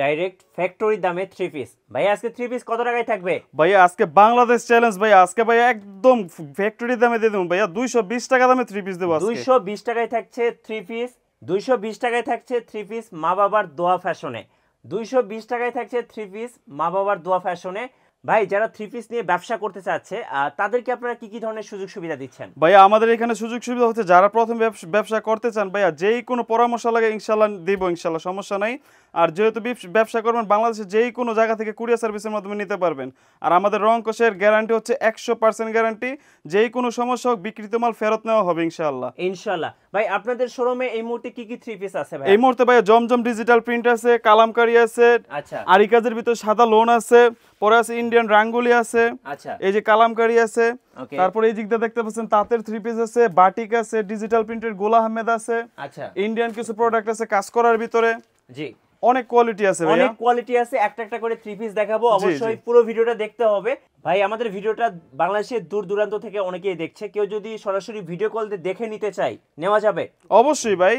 Direct factory দামে three piece ভাই আজকে থ্রি পিস কত টাকায় থাকবে ভাইয়া আজকে বাংলাদেশ চ্যালেঞ্জ ভাই আজকে ভাই একদম ফ্যাক্টরি দামে দিয়ে দেবো ভাইয়া দুইশো বিশ টাকা দামে থ্রি পিস দেবো দুইশো বিশ টাকায় থাকছে থ্রি পিস দুইশো বিশ টাকায় থাকছে থ্রি পিস মা বাবার দোয়া ফ্যাশনে দুইশো বিশ টাকায় থাকছে থ্রি পিস মা বাবার দোয়া ফ্যাশনে ভাই যারা থ্রি পিস নিয়ে ব্যবসা করতে চাচ্ছে তাদেরকে আপনারা কি কি ধরনের সুযোগ সুবিধা দিচ্ছেন ভাইয়া আমাদের এখানে সুযোগ সুবিধা হচ্ছে যারা প্রথম ব্যবসা করতে চান ভাইয়া যেই কোনো পরামর্শ লাগে ইনশাল্লাহ দিব ইনশাল্লাহ সমস্যা নাই আর যেহেতু ব্যবসা করবেন বাংলাদেশের যেই কোনো জায়গা থেকে কুরিয়ার সার্ভিসের মাধ্যমে নিতে পারবেন আর আমাদের রং কোষের গ্যারান্টি হচ্ছে একশো পার্সেন্ট গ্যারান্টি যেই কোনো সমস্যা হোক বিকৃত মাল ফেরত নেওয়া হবে ইনশাল্লাহ ইনশাল্লাহ ভাই আপনাদের শোরুমে এই মুহূর্তে কি কি থ্রি পিস আছে ভাই এই মুহূর্তে ভাই জমজম ডিজিটাল প্রিন্ট আছে কালামকারি আছে আচ্ছা আরি কাজের ভিতর সাদা লোন আছে পরে আছে ইন্ডিয়ান রাঙ্গুলি আছে আচ্ছা এই যে কালামকারি আছে তারপরে এই দিকটা দেখতে পাচ্ছেন তাঁতের থ্রি পিস আছে বাটিক আছে ডিজিটাল প্রিন্টের গোলা আহমেদ আছে আচ্ছা ইন্ডিয়ান কিছু প্রোডাক্ট আছে কাজ করার ভিতরে জি অনেক কোয়ালিটি আছে অনেক কোয়ালিটি আছে একটা একটা করে থ্রি পিস দেখাবো অবশ্যই পুরো ভিডিওটা দেখতে হবে ভাই আমাদের ভিডিওটা বাংলাদেশের দূর দূরান্ত থেকে অনেকেই দেখছে কেউ যদি সরাসরি ভিডিও কল দিয়ে দেখে নিতে চাই নেওয়া যাবে অবশ্যই ভাই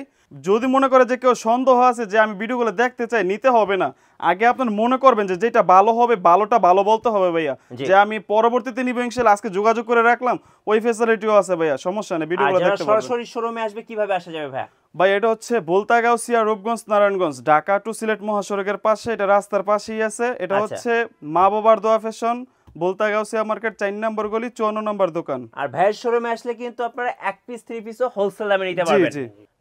যদি মনে করে যে কেউ সন্দেহ আছে যে আমি ভিডিওগুলো দেখতে চাই নিতে হবে না আগে আপনার মনে করবেন যে যেটা ভালো হবে ভালোটা ভালো বলতে হবে ভাইয়া যে আমি পরবর্তীতে নিব ইনশাল আজকে যোগাযোগ করে রাখলাম ওই ফেসিলিটিও আছে ভাইয়া সমস্যা নেই ভিডিওগুলো দেখতে সরাসরি শোরুমে আসবে কিভাবে আসা যাবে ভাইয়া ভাই এটা হচ্ছে বোলতাগাঁও সিয়া রূপগঞ্জ নারায়ণগঞ্জ ঢাকা টু সিলেট মহাসড়কের পাশে এটা রাস্তার পাশেই আছে এটা আচ্ছা। হচ্ছে মা বাবার দোয়া ফ্যাশন বলতা গাউসিয়া মার্কেট চার নম্বর গলি চুয়ান্ন নম্বর দোকান আর ভাইয়ের শোরুমে আসলে কিন্তু আপনারা এক পিস থ্রি পিসও হোলসেল দামে নিতে পারবেন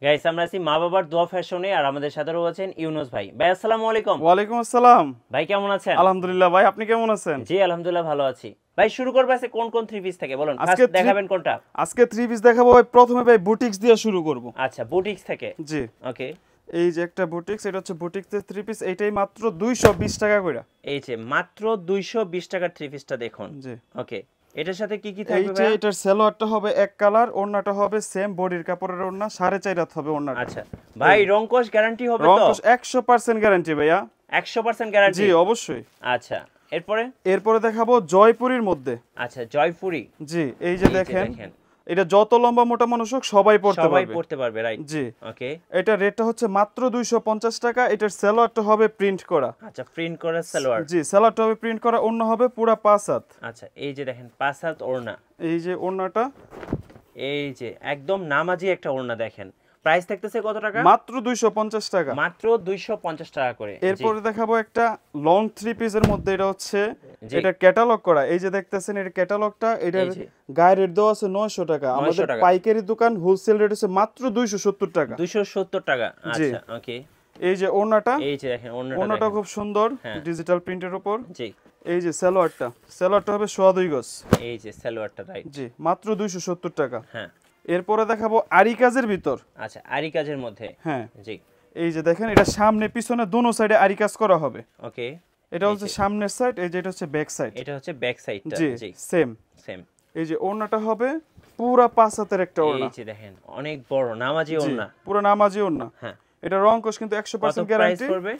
গাইস আমরা আছি মা বাবার দোয়া ফ্যাশনে আর আমাদের সাথে রয়েছেন ইউনুস ভাই ভাই আসসালামু আলাইকুম ওয়ালাইকুম আসসালাম ভাই কেমন আছেন আলহামদুলিল্লাহ ভাই আপনি কেমন আছেন জি আলহামদুলিল্লাহ ভালো আছি ভাই শুরু করবে আছে কোন কোন থ্রি পিস থেকে বলুন আজকে দেখাবেন কোনটা আজকে থ্রি পিস দেখাবো ভাই প্রথমে ভাই বুটিক্স দিয়ে শুরু করব আচ্ছা বুটিক্স থেকে জি ওকে এই যে একটা বুটিক্স এটা হচ্ছে বুটিক্সের থ্রি পিস এটাই মাত্র দুইশো বিশ টাকা করে এই যে মাত্র দুইশো বিশ টাকার থ্রি পিসটা দেখুন জি ওকে এটার সাথে কি কি থাকবে ভাই এটার সালোয়ারটা হবে এক কালার ওড়নাটা হবে সেম বডির কাপড়ের ওড়না 4.5 রাত হবে ওড়নাটা আচ্ছা ভাই রংকশ গ্যারান্টি হবে তো রংকশ 100% গ্যারান্টি ভাইয়া 100% গ্যারান্টি জি অবশ্যই আচ্ছা এরপরে এরপরে দেখাবো জয়পুরীর মধ্যে আচ্ছা জয়পুরী জি এই যে দেখেন এটা যত লম্বা মোটা মানুষ হোক সবাই পড়তে পারবে সবাই পড়তে পারবে রাইট জি ওকে এটা রেটটা হচ্ছে মাত্র 250 টাকা এটার সালোয়ারটা হবে প্রিন্ট করা আচ্ছা প্রিন্ট করা সালোয়ার জি সালোয়ারটা হবে প্রিন্ট করা ওড়না হবে পুরো পাঁচ হাত আচ্ছা এই যে দেখেন পাঁচ হাত ওড়না এই যে ওড়নাটা এই যে একদম নামাজি একটা ওড়না দেখেন প্রাইস থাকতেছে কত টাকা মাত্র 250 টাকা মাত্র 250 টাকা করে এরপরে দেখাবো একটা লং থ্রি পিসের মধ্যে এটা হচ্ছে এটা ক্যাটালগ করা এই যে দেখতেছেন এটা ক্যাটালগটা এটার গায়ে রেট দেওয়া আছে 900 টাকা আমাদের পাইকারি দোকান হোলসেল রেট আছে মাত্র 270 টাকা 270 টাকা আচ্ছা ওকে এই যে ওনাটা এই যে দেখেন ওনাটা ওনাটা খুব সুন্দর ডিজিটাল হ্যাঁ। প্রিন্টের উপর জি এই যে সালোয়ারটা সালোয়ারটা হবে 2.5 গজ এই যে সালোয়ারটা রাইট জি মাত্র 270 টাকা হ্যাঁ এরপরে দেখাবো আরি কাজের ভিতর আচ্ছা আরি কাজের মধ্যে হ্যাঁ জি এই যে দেখেন এটা সামনে পিছনে দোনো সাইডে আরি কাজ করা হবে ওকে এটা হচ্ছে সামনের সাইড এই যে এটা হচ্ছে ব্যাক সাইড এটা হচ্ছে ব্যাক সাইডটা জি সেম সেম এই যে ওড়নাটা হবে পুরো পাঁচ হাতের একটা ওড়না এই যে দেখেন অনেক বড় নামাজি ওড়না পুরো নামাজি ওড়না হ্যাঁ এটা রং কোশ কিন্তু 100% গ্যারান্টি পড়বে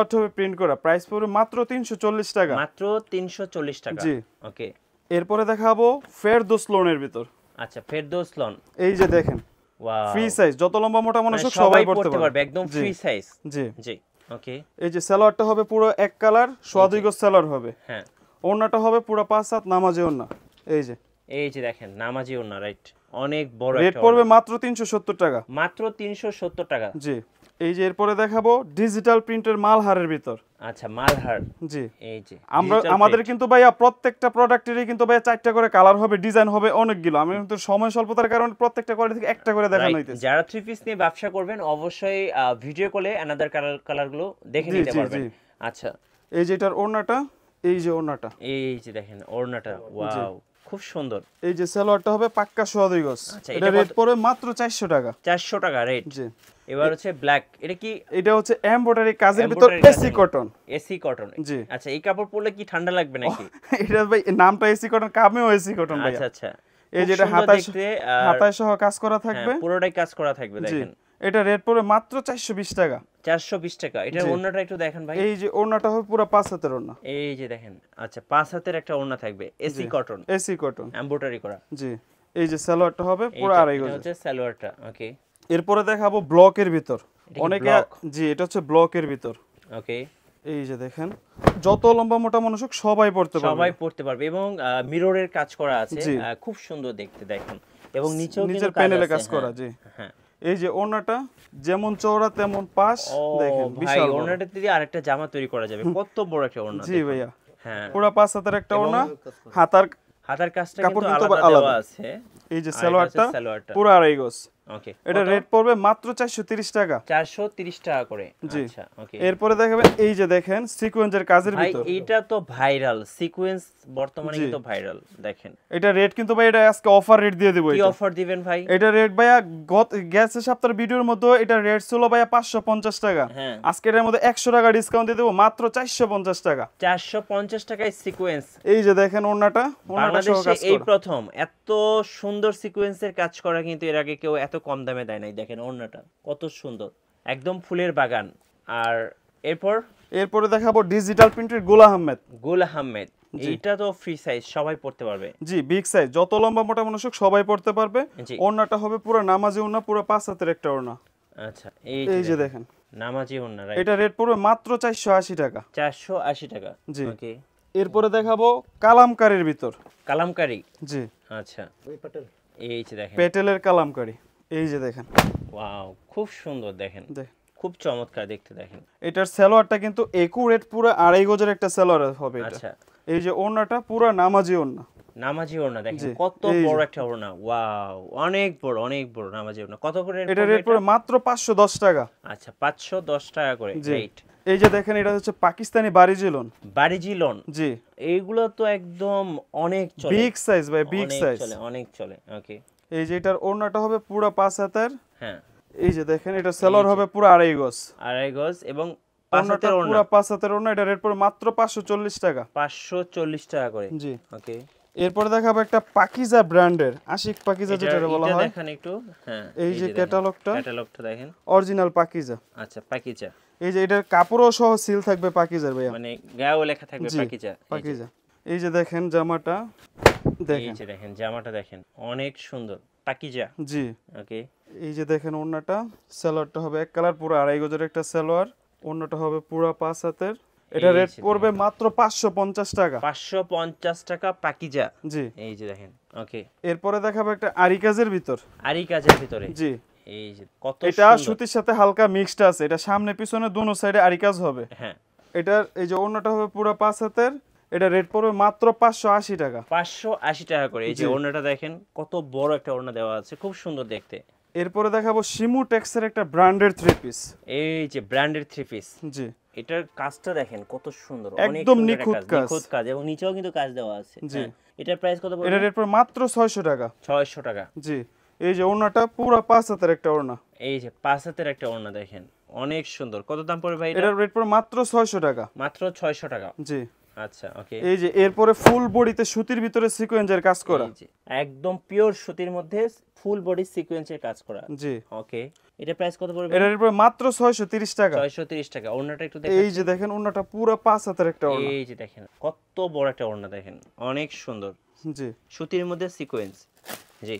আউট হবে প্রিন্ট করা প্রাইস পড়বে মাত্র 340 টাকা মাত্র 340 টাকা জি ওকে এরপরে দেখাবো ফেরদৌস লোনের ভিতর আচ্ছা ফেরদৌস লোন এই যে দেখেন ওয়াও ফ্রি সাইজ যত লম্বা মোটা মানুষ মানে সবাই পড়তে পারবে একদম ফ্রি সাইজ জি জি ওকে এই যে সালোয়ারটা হবে পুরো এক কালার সোয়া সালোয়ার হবে হ্যাঁ ওড়নাটা হবে পুরো পাঁচ সাত নামাজি ওড়না এই যে এই যে দেখেন নামাজি ওড়না রাইট অনেক বড় রেট পড়বে মাত্র 370 টাকা মাত্র 370 টাকা জি এই যে এরপরে দেখাবো ডিজিটাল প্রিন্টের মাল হারের ভিতর আচ্ছা মালহার জি এই যে আমরা আমাদের কিন্তু ভাইয়া প্রত্যেকটা প্রোডাক্টেরই কিন্তু ভাইয়া চারটা করে কালার হবে ডিজাইন হবে অনেকগুলো আমি কিন্তু সময় স্বল্পতার কারণে প্রত্যেকটা কোয়ালিটি থেকে একটা করে দেখানো হইতেছে যারা থ্রি পিস নিয়ে ব্যবসা করবেন অবশ্যই ভিডিও কলে অ্যানাদার কালার কালারগুলো দেখে নিতে পারবেন জি আচ্ছা এই যে এটার ওড়নাটা এই যে ওড়নাটা এই যে দেখেন ওড়নাটা ওয়াও খুব সুন্দর এই যে সালোয়ারটা হবে পাক্কা সোয়া দুই গজ আচ্ছা, এটা রেট পড়বে মাত্র 400 টাকা 400 টাকা রেট জি এবার হচ্ছে ব্ল্যাক এটা কি এটা হচ্ছে এমব্রয়ডারি কাজের ভিতর এসি কটন এসি কটন জি আচ্ছা এই কাপড় পরলে কি ঠান্ডা লাগবে নাকি এটা ভাই নামটা এসি কটন কামেও এসি কটন ভাই আচ্ছা আচ্ছা এই যেটা হাতায় হাতায় সহ কাজ করা হ্যাঁ, থাকবে পুরোটাই কাজ করা থাকবে দেখেন এটা রেট পড়বে মাত্র 420 টাকা 420 টাকা এটা ওড়নাটা একটু দেখেন ভাই এই যে ওড়নাটা হবে পুরো পাঁচ হাতের ওড়না এই যে দেখেন আচ্ছা পাঁচ হাতের একটা ওড়না থাকবে AC cotton AC cotton embroidery করা জি এই যে সালোয়ারটা হবে পুরো আড়াই গজ এটা হচ্ছে সালোয়ারটা ওকে এরপরে দেখাবো ব্লকের ভিতর অনেকে জি এটা হচ্ছে ব্লকের ভিতর ওকে এই যে দেখেন যত লম্বা মোটা মানুষ সবাই পড়তে পারবে সবাই পড়তে পারবে এবং মিররের কাজ করা আছে খুব সুন্দর দেখতে দেখেন এবং নিচেও নিচের প্যানেলে কাজ করা হ্যাঁ, জি হ্যাঁ এই যে ওনাটা যেমন চওড়া তেমন পাস দেখেন বিশাল ওনাটা দিয়ে আরেকটা জামা তৈরি করা যাবে কত বড় একটা ওনা জি ভাইয়া হ্যাঁ পুরো পাঁচ হাতের একটা ওনা হাতার হাতার কাজটা কিন্তু আলাদা আছে এই যে সালোয়ারটা পুরো আড়াই গোছ ওকে এটা রেট পড়বে মাত্র 430 টাকা 430 টাকা করে আচ্ছা ওকে এরপরে দেখাবেন এই যে দেখেন সিকোয়েন্সের কাজের ভিতর ভাই এটা তো ভাইরাল সিকোয়েন্স বর্তমানে কিন্তু ভাইরাল দেখেন এটা রেট কিন্তু ভাই এটা আজকে অফার রেট দিয়ে দেব কি অফার দিবেন ভাই এটা রেট ভাইয়া গত গ্যাসের সপ্তাহের ভিডিওর মতো এটা রেট ছিল ভাইয়া 550 টাকা হ্যাঁ। আজকে এটার মধ্যে 100 টাকা ডিসকাউন্ট দিয়ে দেব মাত্র 450 টাকা 450 টাকায় সিকোয়েন্স এই যে দেখেন ওন্নাটা ওন্নাটা সহ কাজ এই প্রথম এত সুন্দর সিকোয়েন্সের কাজ করা কিন্তু এর আগে কেউ এত এত কম দামে দেয় নাই দেখেন ওড়নাটা কত সুন্দর একদম ফুলের বাগান আর এরপর এরপরে দেখাবো ডিজিটাল প্রিন্টের গোল আহমেদ গোল আহমেদ এটা তো ফ্রি সাইজ সবাই পড়তে পারবে জি বিগ সাইজ যত লম্বা মোটা মানুষক সবাই পড়তে পারবে ওড়নাটা হবে পুরো নামাজি ওড়না পুরো পাঁচ হাতের একটা ওড়না আচ্ছা এই যে দেখেন নামাজি ওড়না রাইট এটা রেট পড়বে মাত্র 480 টাকা 480 টাকা জি ওকে এরপরে দেখাবো কালামকারীর ভিতর কালামকারী জি আচ্ছা এই যে দেখেন পেটেলের কালামকারী এই যে দেখেন ওয়াও খুব সুন্দর দেখেন খুব চমৎকার দেখতে দেখেন এটার সেলোয়ারটা কিন্তু একুরেট পুরো আড়াই গজের একটা সেলোয়ার হবে এটা আচ্ছা এই যে ওড়নাটা পুরো নামাজি ওড়না নামাজি ওড়না দেখেন কত বড় একটা ওড়না ওয়াও অনেক বড় অনেক বড় নামাজি ওড়না কত করে এটা রেট পড়ে মাত্র 510 টাকা আচ্ছা 510 টাকা করে রেট এই যে দেখেন এটা হচ্ছে পাকিস্তানি বাড়িজি লোন জি এইগুলো তো একদম অনেক চলে বিগ সাইজ ভাই বিগ সাইজ চলে অনেক চলে ওকে এই যে এটার ওড়নাটা হবে পুরো পাঁচ হাতের হ্যাঁ এই যে দেখেন এটা সেলর হবে পুরো আড়াই গজ আড়াই গজ এবং পুরো পাঁচ হাতের ওড়না এটা রেট পড়ে মাত্র 540 টাকা 540 টাকা করে জি ওকে এরপর দেখাবো একটা পাকিজা ব্র্যান্ডের আশিক পাকিজা যেটা বলা হয় দেখেন একটু হ্যাঁ এই যে ক্যাটালগটা ক্যাটালগটা দেখেন অরিজিনাল পাকিজা আচ্ছা পাকিজা এই যে এটার কাপড়ও সহ সিল থাকবে পাকিজার ভাইয়া মানে গায়েও লেখা থাকবে পাকিজা পাকিজা এই যে দেখেন জামাটা দেখেন জামাটা দেখেন অনেক সুন্দর পাকিজা জি ওকে এই যে দেখেন সালোয়ারটা হবে এক কালার পুরো আড়াই গজের একটা সালোয়ার হবে পুরো পাঁচ হাতের এটা রেট পড়বে মাত্র টাকা টাকা পাকিজা জি এই যে দেখেন ওকে এরপরে দেখাবো একটা আরি কাজের ভিতর আরি কাজের ভিতরে জি এই যে কত এটা সুতির সাথে হালকা মিক্সড আছে এটা সামনে পিছনে দুনো সাইডে আরি কাজ হবে হ্যাঁ এটার এই যে অন্যটা হবে পুরো পাঁচ হাতের এটা রেট পড়বে মাত্র পাঁচশো আশি টাকা পাঁচশো আশি টাকা করে এই যে ওড়নাটা দেখেন কত বড় একটা ওড়না দেওয়া আছে খুব সুন্দর দেখতে এরপরে দেখাবো সিমু টেক্সের একটা ব্র্যান্ডেড থ্রি পিস এই যে ব্র্যান্ডেড থ্রি পিস জি এটার কাজটা দেখেন কত সুন্দর একদম নিখুঁত কাজ নিখুঁত কাজ এবং নিচেও কিন্তু কাজ দেওয়া আছে জি হ্যাঁ, এটার প্রাইস কত এটা রেট পড়বে মাত্র 600 টাকা 600 টাকা জি এই যে ওড়নাটা পুরো পাঁচ হাতের একটা ওড়না এই যে পাঁচ হাতের একটা ওড়না দেখেন অনেক সুন্দর কত দাম পড়বে ভাই এটার রেট পড়বে মাত্র 600 টাকা মাত্র 600 টাকা জি আচ্ছা, এই যে এরপরে ফুল বডিতে সুতির ভিতরে সিকোয়েন্সের কাজ করা একদম পিওর সুতির মধ্যে ফুল বডি সিকোয়েন্সের কাজ করা জি ওকে এটা প্রাইস কত পড়বে এটার উপরে মাত্র 630 টাকা 630 টাকা ওড়নাটা একটু দেখেন এই যে দেখেন ওড়নাটা পুরো পাঁচ হাতের একটা ওড়না এই যে দেখেন কত বড় একটা ওড়না দেখেন অনেক সুন্দর জি সুতির মধ্যে সিকোয়েন্স জি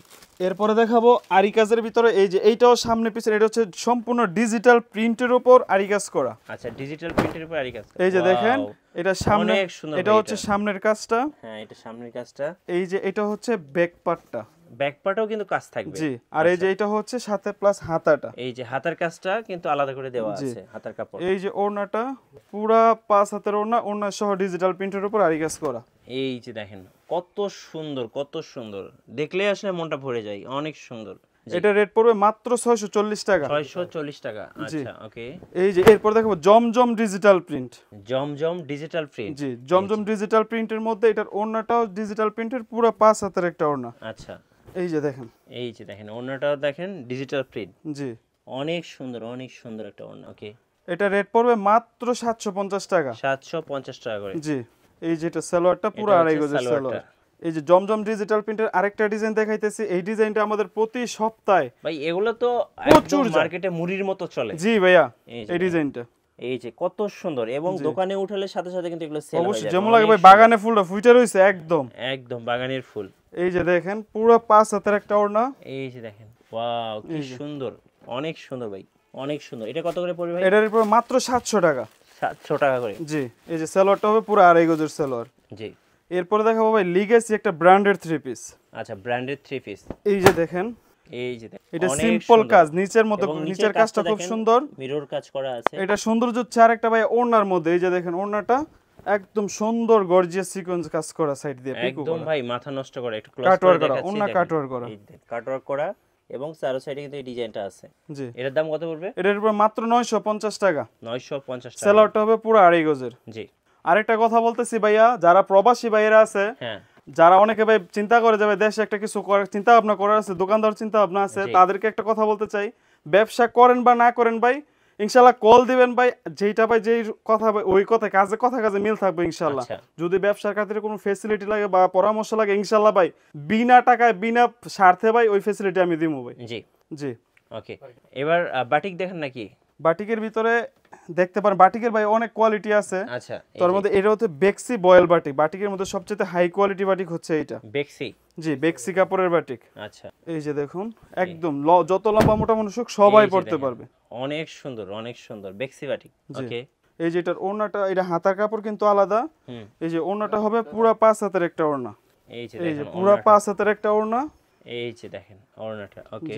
এরপরে দেখাবো আরি কাজের ভিতরে এই যে এইটাও সামনে পিছনে এটা হচ্ছে সম্পূর্ণ ডিজিটাল প্রিন্টের উপর আরি কাজ করা আচ্ছা ডিজিটাল প্রিন্টের উপর আরি কাজ এই যে দেখেন এটা সামনে এটা হচ্ছে সামনের কাজটা হ্যাঁ এটা সামনের কাজটা এই যে এটা হচ্ছে ব্যাক পার্টটা ব্যাকপার্টও কিন্তু কাজ থাকবে জি আর এই যে আচ্ছা। এটা হচ্ছে সাথে প্লাস হাতাটা এই যে হাতার কাজটা কিন্তু আলাদা করে দেওয়া আছে হাতার কাপড় এই যে ওড়নাটা পুরো পাঁচ হাতের ওড়না ওড়না সহ ডিজিটাল প্রিন্টের উপর আরি কাজ করা এই যে দেখেন কত সুন্দর কত সুন্দর দেখলে আসলে মনটা ভরে যায় অনেক সুন্দর এটা রেট পড়বে মাত্র 640 টাকা 640 টাকা আচ্ছা ওকে এই যে এরপর দেখাবো Zamzam digital print Zamzam digital print জি জমজম ডিজিটাল প্রিন্টের মধ্যে এটার ওড়নাটাও ডিজিটাল প্রিন্টের পুরো পাঁচ হাতের একটা ওড়না আচ্ছা এই যে দেখেন এই যে দেখেন দেখেন ডিজিটাল প্রিন্ট জি অনেক সুন্দর অনেক সুন্দর একটা ওকে এটা রেট পড়বে মাত্র 750 টাকা 750 টাকা করে জি এই যেটা সালোয়ারটা পুরো আড়াই গজের সালোয়ার এই যে জমজম ডিজিটাল প্রিন্টের আরেকটা ডিজাইন দেখাইতেছি এই ডিজাইনটা আমাদের প্রতি সপ্তাহে ভাই এগুলো তো প্রচুর মার্কেটে মুড়ির মতো চলে জি ভাইয়া এই ডিজাইনটা এই যে কত সুন্দর এবং দোকানে উঠালে সাথে সাথে কিন্তু এগুলো সেল হয়ে যায় অবশ্যই যেমন লাগে ভাই বাগানে ফুলটা ফুটে রইছে একদম একদম বাগানের ফুল এই যে দেখেন পুরো পাঁচ হাতের একটা ওড়না এই যে দেখেন ওয়াও কি সুন্দর অনেক সুন্দর ভাই অনেক সুন্দর এটা কত করে পড়বে ভাই এটার উপর মাত্র 700 টাকা 700 টাকা করে জি এই যে সালোয়ারটা হবে পুরো আড়াই গজের সালোয়ার জি এরপরে দেখাবো ভাই লিগেসি একটা ব্র্যান্ডেড থ্রি পিস আচ্ছা ব্র্যান্ডেড থ্রি পিস এই যে দেখেন এই যে এটা সিম্পল কাজ নিচের মতো নিচের কাজটা খুব সুন্দর মিরর কাজ করা আছে এটা সৌন্দর্য চার একটা ভাই ওড়নার মধ্যে এই যে দেখেন ওড়নাটা একদম সুন্দর গর্জিয়াস সিকোয়েন্স কাজ করা সাইড দিয়ে পিকো একদম ভাই মাথা নষ্ট করা একটু ক্লোজ করে করা অন্য কাটওয়ার করা কাটওয়ার করা এবং চারো সাইডে কিন্তু এই ডিজাইনটা আছে জি এটার দাম কত পড়বে এটার উপর মাত্র 950 টাকা 950 টাকা সেল আউট হবে পুরো আড়াই গজের জি আরেকটা কথা বলতেছি ভাইয়া যারা প্রবাসী ভাইয়েরা আছে হ্যাঁ যারা অনেকে ভাই চিন্তা করে যাবে দেশে একটা কিছু করার চিন্তা ভাবনা করার আছে দোকানদার চিন্তা ভাবনা আছে তাদেরকে একটা কথা বলতে চাই ব্যবসা করেন বা না করেন ভাই ইনশাল্লাহ কল দিবেন ভাই যেটা ভাই যেই কথা ভাই ওই কথা কাজে কথা কাজে মিল থাকবে ইনশাল্লাহ আচ্ছা। যদি ব্যবসার খাতিরে কোনো ফেসিলিটি লাগে বা পরামর্শ লাগে ইনশাল্লাহ ভাই বিনা টাকায় বিনা স্বার্থে ভাই ওই ফেসিলিটি আমি দিব ভাই জি জি ওকে এবার বাটিক দেখেন নাকি বাটিকের ভিতরে দেখতে পারেন বাটিকের ভাই অনেক কোয়ালিটি আছে আচ্ছা তার মধ্যে এটা হচ্ছে বেক্সি বয়েল বাটিক বাটিকের মধ্যে সবচেয়ে হাই কোয়ালিটি বাটিক হচ্ছে এটা বেক্সি জি বেক্সি কাপড়ের বাটিক আচ্ছা এই যে দেখুন একদম যত লম্বা মোটা মানুষ সবাই পড়তে পারবে অনেক সুন্দর অনেক সুন্দর বেক্সিবাটি ওকে এই যে এটার ওড়নাটা এটা হাতার কাপড় কিন্তু আলাদা এই যে ওড়নাটা হবে পুরো পাঁচ হাতের একটা ওড়না এই যে দেখেন পুরো পাঁচ হাতের একটা ওড়না এই যে দেখেন ওড়নাটা ওকে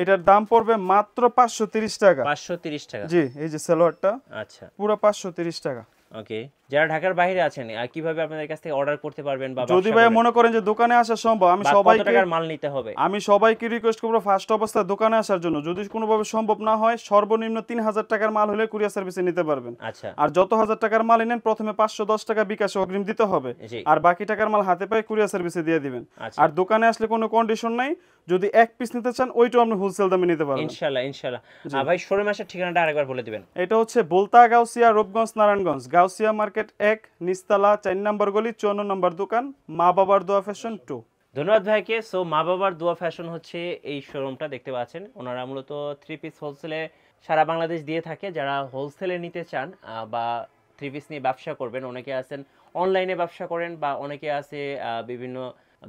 এটার দাম পড়বে মাত্র 530 টাকা 530 টাকা জি এই যে সেলোয়ারটা আচ্ছা পুরো 530 টাকা ওকে যারা ঢাকার বাইরে আছেন আর কিভাবে আপনাদের কাছ থেকে অর্ডার করতে পারবেন বা যদি ভাই মনে করেন যে দোকানে আসা সম্ভব আমি সবাইকে টাকার মাল নিতে হবে আমি সবাইকে রিকোয়েস্ট করব ফার্স্ট অবস্থায় দোকানে আসার জন্য যদি কোনোভাবে সম্ভব না হয় সর্বনিম্ন 3000 টাকার মাল হলে কুরিয়ার সার্ভিসে নিতে পারবেন আচ্ছা আর যত হাজার টাকার মাল নেন প্রথমে 510 টাকা বিকাশ অগ্রিম দিতে হবে আর বাকি টাকার মাল হাতে পায় কুরিয়ার সার্ভিসে দিয়ে দিবেন আচ্ছা। আর দোকানে আসলে কোনো কন্ডিশন নাই যদি এক পিস নিতে চান ওইটাও আপনি হোলসেল দামে নিতে পারবেন ইনশাআল্লাহ ইনশাআল্লাহ আর ভাই শোরুমের ঠিকানাটা আরেকবার বলে দিবেন এটা হচ্ছে বলতা গাউসিয়া রূপগঞ্জ নারায়ণগঞ্জ গাউসিয়া মার্কেট মার্কেট এক নিস্তালা চার নম্বর গলি চৌন্ন নম্বর দোকান মা বাবার দোয়া ফ্যাশন টু ধন্যবাদ ভাইকে সো মা বাবার দোয়া ফ্যাশন হচ্ছে এই শোরুমটা দেখতে পাচ্ছেন ওনারা মূলত থ্রি পিস হোলসেলে সারা বাংলাদেশ দিয়ে থাকে যারা হোলসেলে নিতে চান বা থ্রি পিস নিয়ে ব্যবসা করবেন অনেকে আছেন অনলাইনে ব্যবসা করেন বা অনেকে আছে বিভিন্ন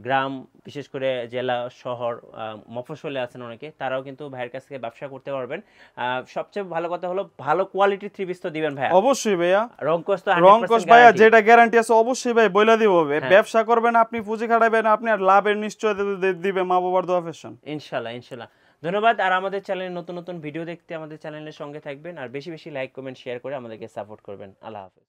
গ্রাম বিশেষ করে জেলা শহর মফসলে আছেন অনেকে তারাও কিন্তু ভাইয়ের কাছ থেকে ব্যবসা করতে পারবেন সবচেয়ে ভালো কথা হলো ভালো কোয়ালিটি থ্রি পিস তো দিবেন ভাই অবশ্যই ভাইয়া রংকস তো রংকস ভাইয়া যেটা গ্যারান্টি আছে অবশ্যই ভাই বইলা দিব হ্যাঁ। ব্যবসা করবেন আপনি পুঁজি খাটাবেন আপনি আর লাভের নিশ্চয় দিবে মা বাবার দোয়া ফ্যাশন ইনশাআল্লাহ ইনশাআল্লাহ ধন্যবাদ আর আমাদের চ্যানেলে নতুন নতুন ভিডিও দেখতে আমাদের চ্যানেলের সঙ্গে থাকবেন আর বেশি বেশি লাইক কমেন্ট শেয়ার করে আমাদেরকে সাপোর্ট করবেন আল্লাহ হাফেজ